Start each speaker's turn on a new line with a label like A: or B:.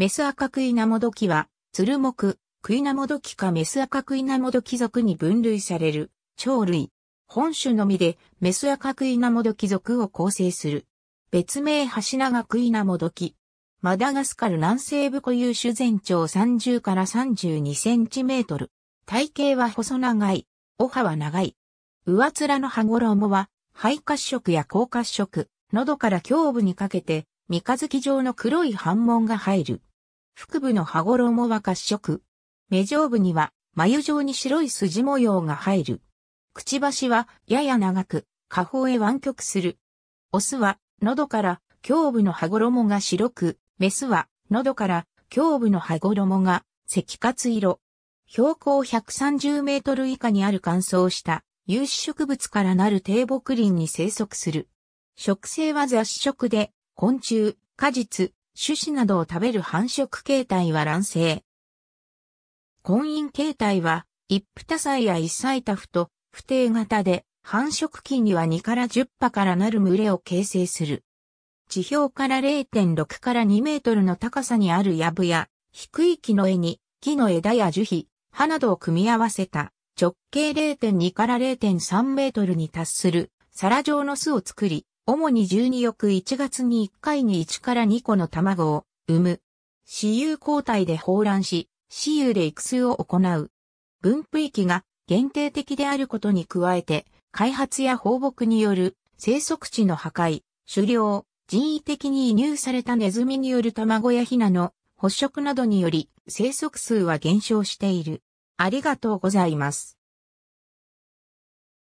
A: メス赤クイナモドキは、ツルモク、クイナモドキかメス赤クイナモドキ属に分類される、鳥類。本種のみで、メス赤クイナモドキ属を構成する。別名ハシナガクイナモドキ。マダガスカル南西部固有種全長30から32センチメートル。体型は細長い。お歯は長い。上面の歯衣は、肺褐色や口褐色、喉から胸部にかけて、三日月状の黒い斑紋が入る。腹部の羽衣は褐色。目上部には眉状に白い筋模様が入る。くちばしはやや長く、下方へ湾曲する。オスは喉から胸部の羽衣が白く、メスは喉から胸部の羽衣が赤褐色。標高130メートル以下にある乾燥した有刺植物からなる低木林に生息する。植生は雑食で、昆虫、果実、種子などを食べる繁殖形態は卵生。婚姻形態は、一夫多妻や一妻多夫と、不定型で、繁殖期には2から10羽からなる群れを形成する。地表から0.6から2メートルの高さにある部や、低い木の絵に、木の枝や樹皮、葉などを組み合わせた、直径0.2から0.3メートルに達する、皿状の巣を作り、主に12翌1月に1回に1から2個の卵を産む。雌雄交代で放卵し、雌雄で育種を行う。分布域が限定的であることに加えて、開発や放牧による生息地の破壊、狩猟、人為的に移入されたネズミによる卵やヒナの捕食などにより生息数は減少している。ありがとうございます。